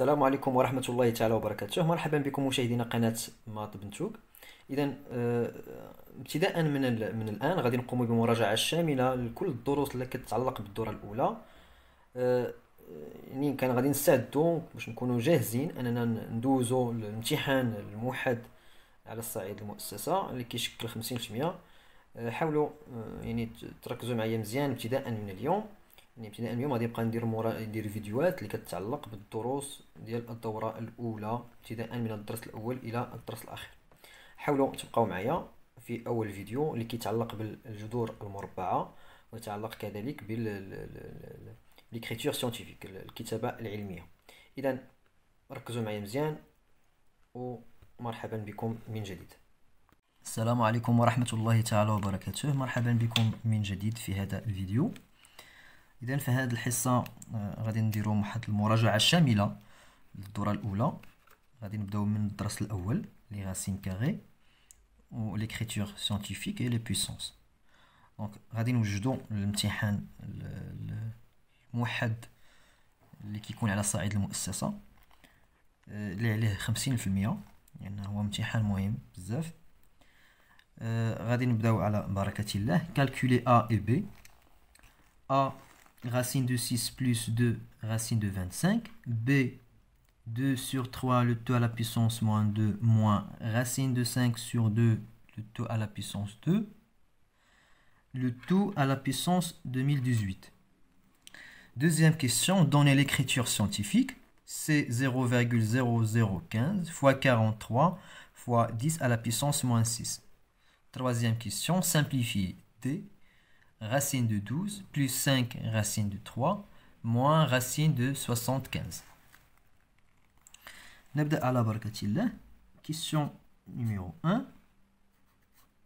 السلام عليكم ورحمة الله تعالى وبركاته مرحبا بكم مشاهدينا قناة ماط بنتوك إذا آه، ابتداء من من الآن غادي نقوم بمراجعة شاملة لكل الدروس اللي كتتعلق بالدورة الأولى آه، يعني كان غادي نستعدو باش نكونوا جاهزين أننا ندوزو الامتحان الموحد على الصعيد المؤسسة اللي كيشكل 50% آه، حاولوا يعني تركزوا معايا مزيان ابتداء من اليوم يعني ابتداء اليوم غادي نبقى ندير مورا ندير فيديوهات اللي كتتعلق بالدروس ديال الدوره الاولى ابتداء من الدرس الاول الى الدرس الاخير حاولوا تبقاو معايا في اول فيديو اللي كيتعلق بالجذور المربعه ويتعلق كذلك بال ليكريتور سيانتيفيك الكتابه العلميه اذا ركزوا معايا مزيان ومرحبا بكم من جديد السلام عليكم ورحمه الله تعالى وبركاته مرحبا بكم من جديد في هذا الفيديو اذا في هذه الحصه آه، غادي نديرو واحد المراجعه شامله للدوره الاولى غادي نبداو من الدرس الاول لي راسين كاري و ليكريتور سيانتيفيك اي لي بويسونس دونك غادي نوجدو الامتحان الموحد اللي كيكون على صعيد المؤسسه اللي آه، عليه خمسين لانه يعني هو امتحان مهم بزاف آه، غادي نبداو على بركة الله كالكولي ا اي بي ا racine de 6 plus 2, racine de 25. B, 2 sur 3, le taux à la puissance moins 2, moins racine de 5 sur 2, le taux à la puissance 2. Le tout à la puissance 2018. Deuxième question, donner l'écriture scientifique. C'est 0,0015 fois 43 fois 10 à la puissance moins 6. Troisième question, simplifier. D racine de 12 plus 5 racine de 3 moins racine de 75. la Question numéro 1.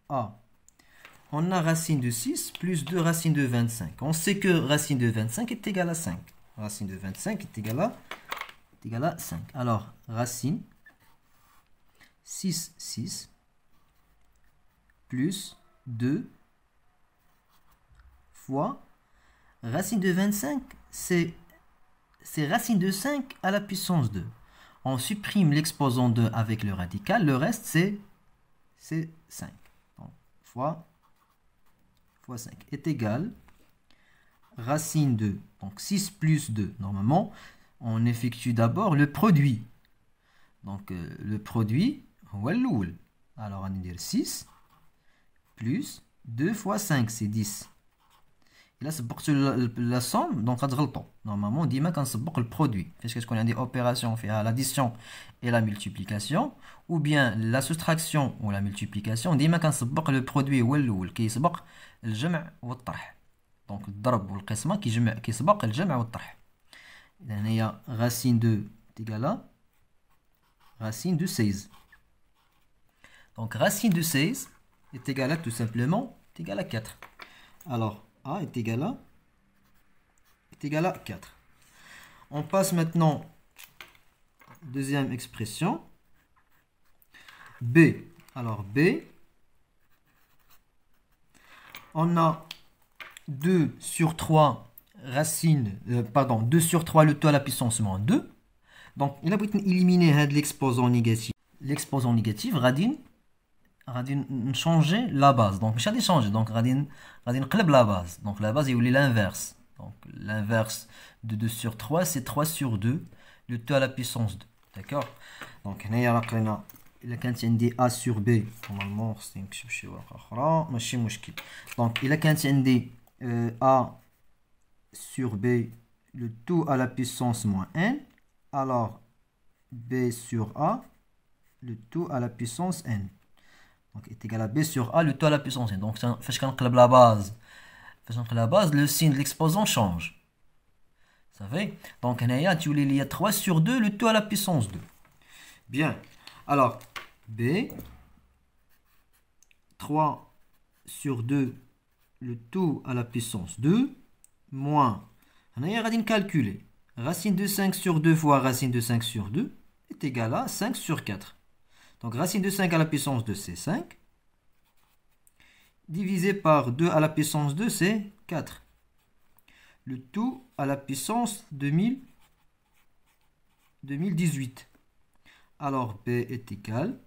A. On a racine de 6 plus 2 racine de 25. On sait que racine de 25 est égale à 5. Racine de 25 est égal à, est égale à 5. Alors, racine 6, 6 plus 2 fois racine de 25, c'est racine de 5 à la puissance 2. On supprime l'exposant 2 avec le radical, le reste c'est 5. Donc, fois, fois 5 est égal racine de donc 6 plus 2. Normalement, on effectue d'abord le produit. Donc euh, le produit, alors on va dire 6 plus 2 fois 5, c'est 10. الا سبقت لا سوم دونك غتغلطوا نورمالمون ديما كنسبق البرودوي فاش كتكون عندي اوبيراسيون فيها لاديسيون اي لا ملتيبليكاسيون او بيان لا سوستراكسيون ou لا multiplication ديما كنسبق لو برودوي هو الاول كيسبق الجمع والطرح دونك الضرب والقسمه كيجمع كيسبق الجمع والطرح اذا هنايا غاسين دو تيغالا غاسين دو 16 دونك غاسين دو 16 est égale à tout simplement est égale à 4 alors a est égal à est égal à 4. On passe maintenant deuxième expression. B. Alors B, on a 2 sur 3 racine, euh, pardon, 2 sur 3 le tout à la puissance moins 2. Donc, il a éliminer hein, l'exposant négatif. L'exposant négatif, radine, radine changer la base donc machiadi change donc radine radine la base donc la base il l'inverse donc l'inverse de 2 sur 3 c'est 3 sur 2 le tout à la puissance 2 d'accord donc il a la a a sur b normalement c'est donc il a euh, a sur b le tout à la puissance moins n alors b sur a le tout à la puissance n donc est égal à b sur a le tout à la puissance 1. donc club la base la base le signe de l'exposant change Vous savez, donc tu il y a 3 sur 2 le tout à la puissance 2 bien alors b 3 sur 2 le tout à la puissance 2 moins a غادي calculée. racine de 5 sur 2 fois racine de 5 sur 2 est égal à 5 sur 4 donc racine de 5 à la puissance 2, c'est 5. Divisé par 2 à la puissance 2, c'est 4. Le tout à la puissance 2000, 2018. Alors P est égal.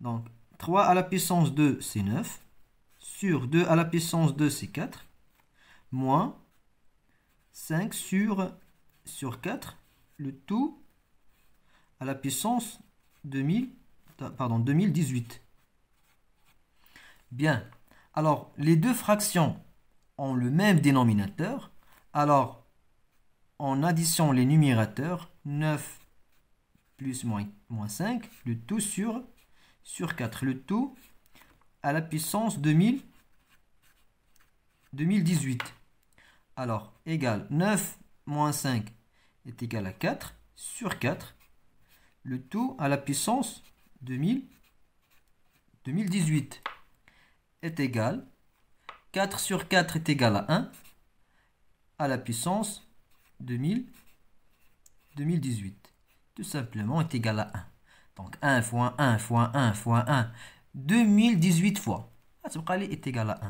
Donc 3 à la puissance 2, c'est 9. Sur 2 à la puissance 2, c'est 4. Moins 5 sur, sur 4. Le tout à la puissance 2018 pardon, 2018. Bien. Alors, les deux fractions ont le même dénominateur. Alors, en addition, les numérateurs, 9 plus moins, 5, le tout sur, 4, le tout à la puissance 2000, 2018. Alors, égal 9 moins 5 est égal à 4 sur 4, le tout à la puissance 2000, 2018 est égal 4 sur 4 est égal à 1 à la puissance 2000, 2018. Tout simplement est égal à 1. Donc 1 fois 1 fois 1 fois 1, 2018 fois. Ah, est égal à 1.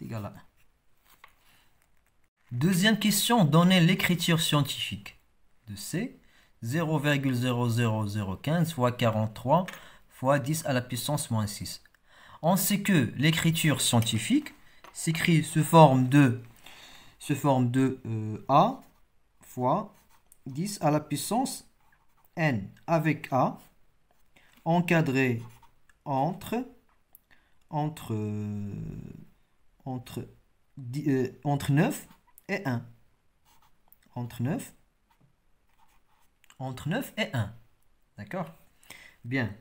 Est égal à 1. Deuxième question, donner l'écriture scientifique de C 0,00015 fois 43 fois 10 à la puissance moins 6. On sait que l'écriture scientifique s'écrit sous forme de, sous forme de euh, A fois 10 à la puissance N avec A encadré entre entre euh, entre, euh, entre 9 et 1 entre 9 entre 9 et 1. D'accord Bien.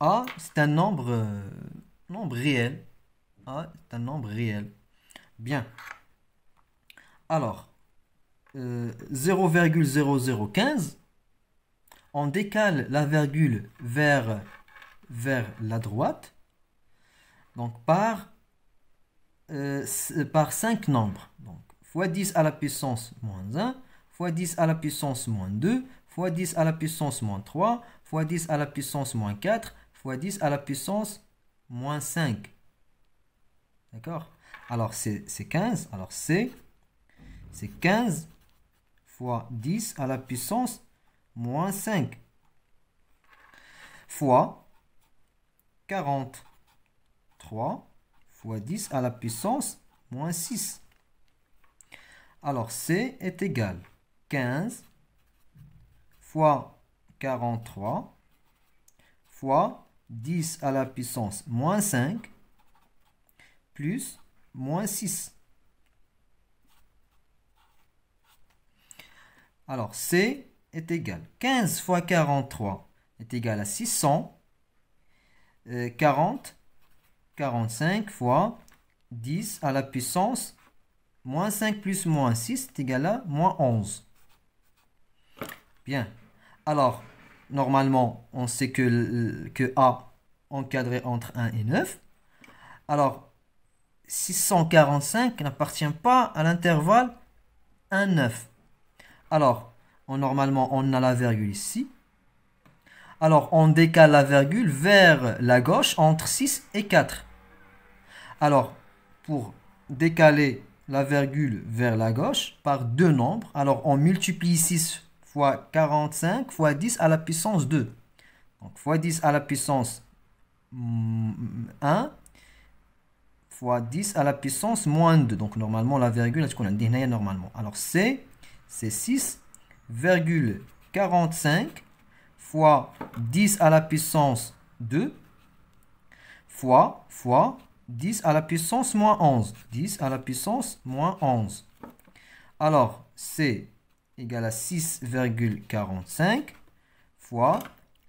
A, c'est un nombre, euh, nombre réel. A, c'est un nombre réel. Bien. Alors, 0,0015, euh, on décale la virgule vers, vers la droite, donc par, euh, par 5 nombres. Donc, x 10 à la puissance moins 1, x 10 à la puissance moins 2, fois 10 à la puissance moins 3, fois 10 à la puissance moins 4, fois 10 à la puissance moins 5. D'accord Alors, c'est 15. Alors, c'est 15 fois 10 à la puissance moins 5 fois 43 fois 10 à la puissance moins 6. Alors, C est égal 15 fois 43 fois 10 à la puissance moins 5 plus moins 6. Alors C est égal 15 fois 43 est égal à 600. 40, 45 fois 10 à la puissance moins 5 plus moins 6 est égal à moins 11. Bien, alors, normalement, on sait que, que A encadré entre 1 et 9. Alors, 645 n'appartient pas à l'intervalle 1, 9. Alors, normalement, on a la virgule ici. Alors, on décale la virgule vers la gauche entre 6 et 4. Alors, pour décaler la virgule vers la gauche par deux nombres, alors on multiplie 6 fois 45 fois 10 à la puissance 2. Donc fois 10 à la puissance 1 mm, fois 10 à la puissance moins 2. Donc normalement la virgule, est-ce qu'on a dit normalement Alors c'est 6,45 fois 10 à la puissance 2 x fois 10 à la puissance moins 11. 10 à la puissance moins 11. Alors, c'est égal à 6,45 fois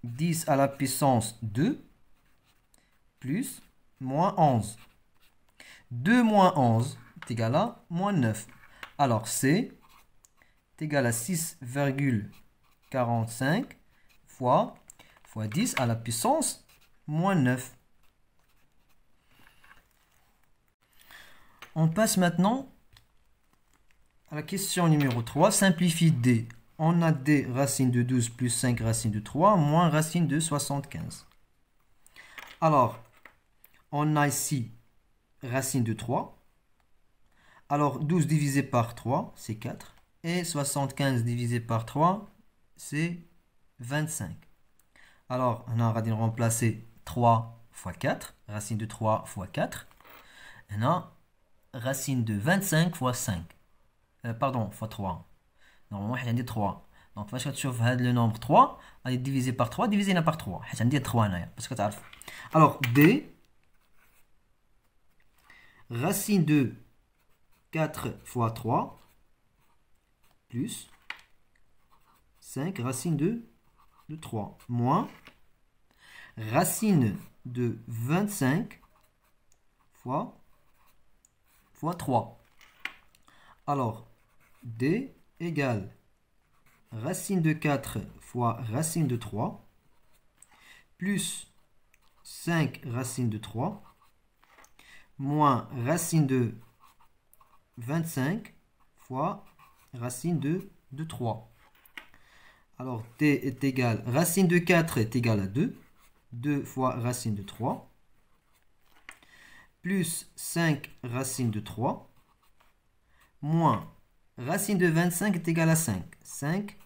10 à la puissance 2 plus moins 11. 2 moins 11 est égal à moins 9. Alors C est égal à 6,45 fois, fois 10 à la puissance moins 9. On passe maintenant la question numéro 3 simplifie D. On a D racine de 12 plus 5 racine de 3 moins racine de 75. Alors, on a ici racine de 3. Alors, 12 divisé par 3, c'est 4. Et 75 divisé par 3, c'est 25. Alors, on a remplacé 3 fois 4, racine de 3 fois 4. On a racine de 25 fois 5. Euh, pardon, fois 3. Normalement, a des 3. Donc, que tu vois le nombre 3, il est divisé par 3, divisé par 3. J'ai 3 parce que tu as. Alors, D, racine de 4 fois 3, plus 5, racine de, de 3, moins racine de 25 fois, fois 3. Alors, d égale racine de 4 fois racine de 3 plus 5 racine de 3 moins racine de 25 fois racine de, 3. Alors t est égal, racine de 4 est égale à 2, 2 fois racine de 3, plus 5 racine de 3, moins Racine de 25 est égale à 5. 5,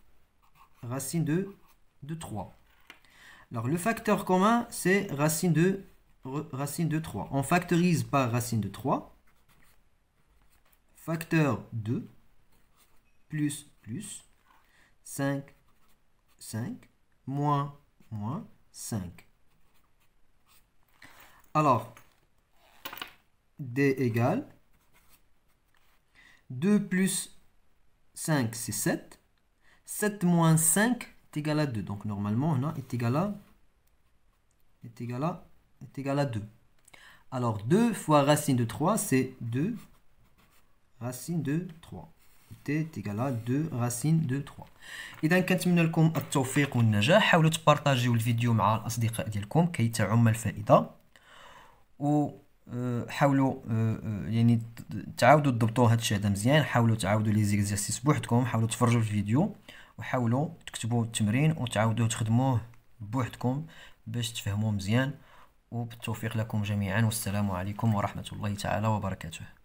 racine de, 3. Alors le facteur commun, c'est racine de, racine de 3. On factorise par racine de 3. Facteur 2, plus, plus, 5, 5, moins, moins, 5. Alors, d égale 2 plus 5, c'est 7. 7 moins 5 est égal à 2. Donc normalement, on a est égal à, est égal est égal à 2. Alors 2 fois racine de 3, c'est 2 racine de 3. est égal à 2 racine de 3. Et كنتمنى لكم la vidéo, حاولوا partager vidéo vous أه، حاولوا أه، أه، يعني تعاودوا تضبطوا هذا الشيء هذا مزيان حاولوا تعاودوا لي زيكزارسيس بوحدكم حاولوا تفرجوا الفيديو وحاولوا تكتبوا التمرين وتعاودوا تخدموه بوحدكم باش تفهموه مزيان وبالتوفيق لكم جميعا والسلام عليكم ورحمه الله تعالى وبركاته